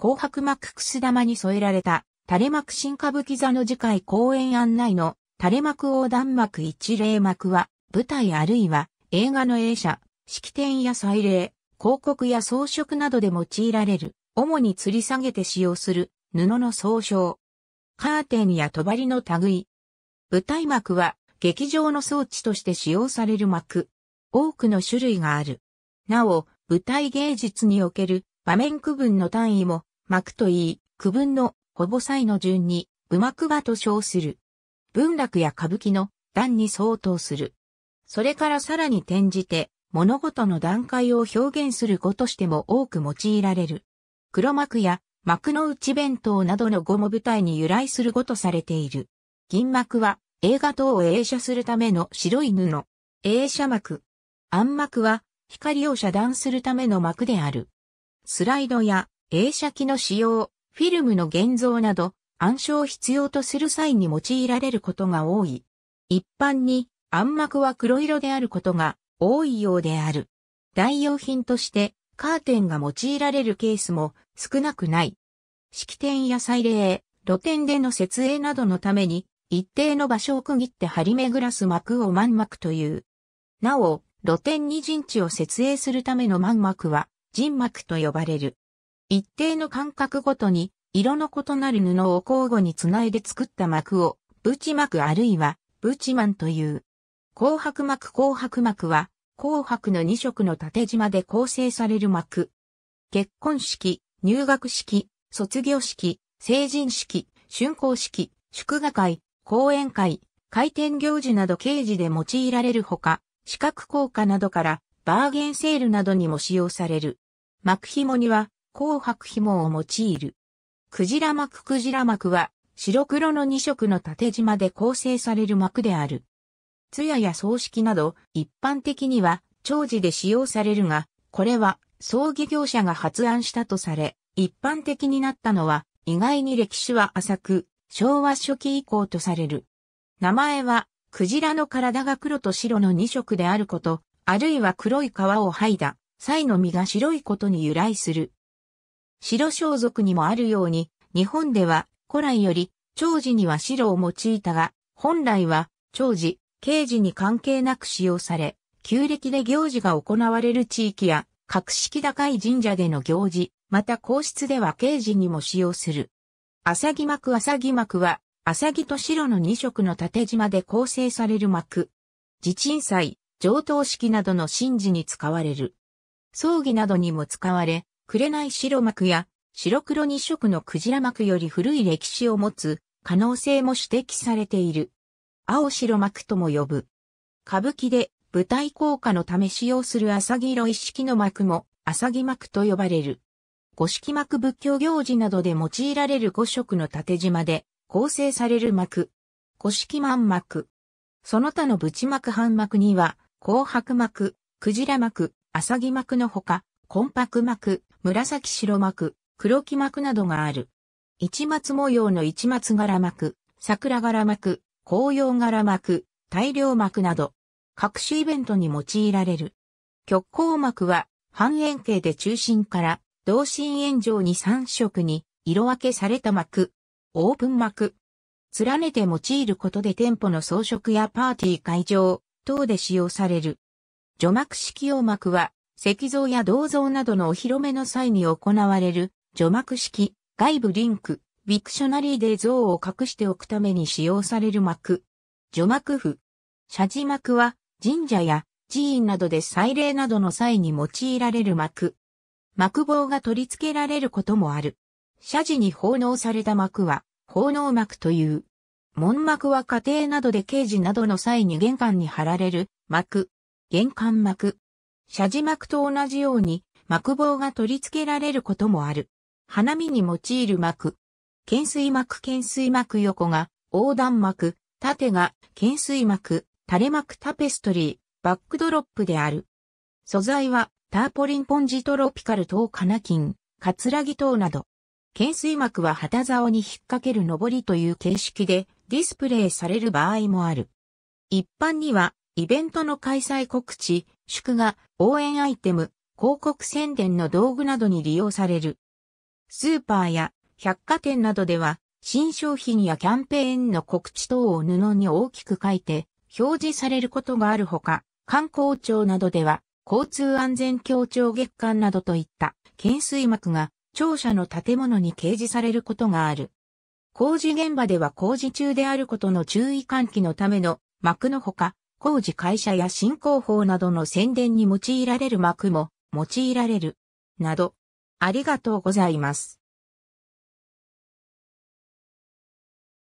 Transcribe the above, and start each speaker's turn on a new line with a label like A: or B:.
A: 紅白幕くす玉に添えられた、垂れ幕新歌舞伎座の次回公演案内の、垂れ幕横断幕一例幕は、舞台あるいは映画の映写、式典や祭礼、広告や装飾などで用いられる、主に吊り下げて使用する布の総称。カーテンや帳の類。舞台幕は劇場の装置として使用される幕。多くの種類がある。なお、舞台芸術における場面区分の単位も幕といい、区分のほぼ際の順に、部幕場と称する。文楽や歌舞伎の段に相当する。それからさらに転じて、物事の段階を表現する語としても多く用いられる。黒幕や幕の内弁当などの語も舞台に由来する語とされている。銀幕は映画等を映写するための白い布。映写幕。暗幕は光を遮断するための幕である。スライドや映写機の使用、フィルムの現像など、暗証を必要とする際に用いられることが多い。一般に暗幕は黒色であることが多いようである。代用品としてカーテンが用いられるケースも少なくない。式典や祭礼、露店での設営などのために一定の場所を区切って張り巡らす幕を満幕という。なお、露店に陣地を設営するための満幕は陣幕と呼ばれる。一定の間隔ごとに、色の異なる布を交互につないで作った膜を、ブチ膜あるいは、ブチマンという。紅白膜紅白膜は、紅白の2色の縦縞で構成される膜。結婚式、入学式、卒業式、成人式、竣工式、祝賀会、講演会、開店行事など刑事で用いられるほか、資格効果などから、バーゲンセールなどにも使用される。幕紐には、紅白紐を用いる。クジラ膜クジラ膜は白黒の2色の縦縞で構成される膜である。夜や葬式など一般的には長寿で使用されるが、これは葬儀業者が発案したとされ、一般的になったのは意外に歴史は浅く、昭和初期以降とされる。名前は、クジラの体が黒と白の2色であること、あるいは黒い皮を剥いだ、サイの実が白いことに由来する。白装束にもあるように、日本では古来より長寿には白を用いたが、本来は長寿、刑事に関係なく使用され、旧暦で行事が行われる地域や、格式高い神社での行事、また皇室では刑事にも使用する。浅木幕浅木幕は、浅木と白の2色の縦縞で構成される幕。自鎮祭、上等式などの神事に使われる。葬儀などにも使われ、紅白幕や白黒2色のクジラ幕より古い歴史を持つ可能性も指摘されている。青白幕とも呼ぶ。歌舞伎で舞台効果のため使用する浅木色一式の幕も浅木幕と呼ばれる。五色幕仏教行事などで用いられる五色の縦縞で構成される幕。五色満幕。その他のち幕半幕には、紅白幕、クジラ幕、浅木幕のほか、パ白幕、紫白幕、黒木幕などがある。市松模様の市松柄幕、桜柄幕、紅葉柄幕、大量幕など、各種イベントに用いられる。極光幕は、半円形で中心から、同心円状に三色に、色分けされた幕、オープン幕。連ねて用いることで店舗の装飾やパーティー会場等で使用される。除幕式用幕は石像や銅像などのお披露目の際に行われる、除幕式、外部リンク、ビクショナリーで像を隠しておくために使用される幕。除幕符。謝字幕は神社や寺院などで祭礼などの際に用いられる幕。幕棒が取り付けられることもある。謝字に奉納された幕は、奉納幕という。門幕は家庭などで刑事などの際に玄関に貼られる幕。玄関幕。斜字幕と同じように、幕棒が取り付けられることもある。花見に用いる幕。懸垂幕懸垂幕横が、横断幕、縦が、懸垂幕、垂れ幕タペストリー、バックドロップである。素材は、ターポリンポンジトロピカル等カナキン、カツラギ等など。懸垂幕は旗竿に引っ掛ける上りという形式でディスプレイされる場合もある。一般には、イベントの開催告知、祝賀、応援アイテム、広告宣伝の道具などに利用される。スーパーや百貨店などでは、新商品やキャンペーンの告知等を布に大きく書いて表示されることがあるほか、観光庁などでは、交通安全協調月間などといった懸垂幕が庁舎の建物に掲示されることがある。工事現場では工事中であることの注意喚起のための幕のほか、工事会社や新広法などの宣伝に用いられる幕も用いられる。など、ありがとうございます。